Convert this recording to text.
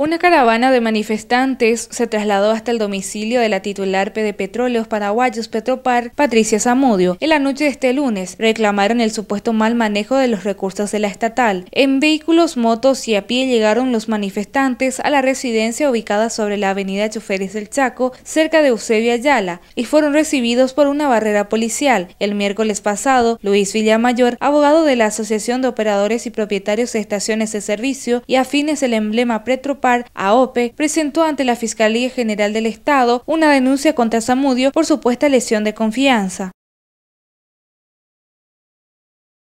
Una caravana de manifestantes se trasladó hasta el domicilio de la titular de Petróleos Paraguayos Petropar, Patricia Zamudio. En la noche de este lunes reclamaron el supuesto mal manejo de los recursos de la estatal. En vehículos, motos y a pie llegaron los manifestantes a la residencia ubicada sobre la avenida Choferes del Chaco, cerca de Eusebio Ayala, y fueron recibidos por una barrera policial. El miércoles pasado, Luis Villamayor, abogado de la Asociación de Operadores y Propietarios de Estaciones de Servicio y afines el emblema Petropar, AOPE, presentó ante la Fiscalía General del Estado una denuncia contra Zamudio por supuesta lesión de confianza.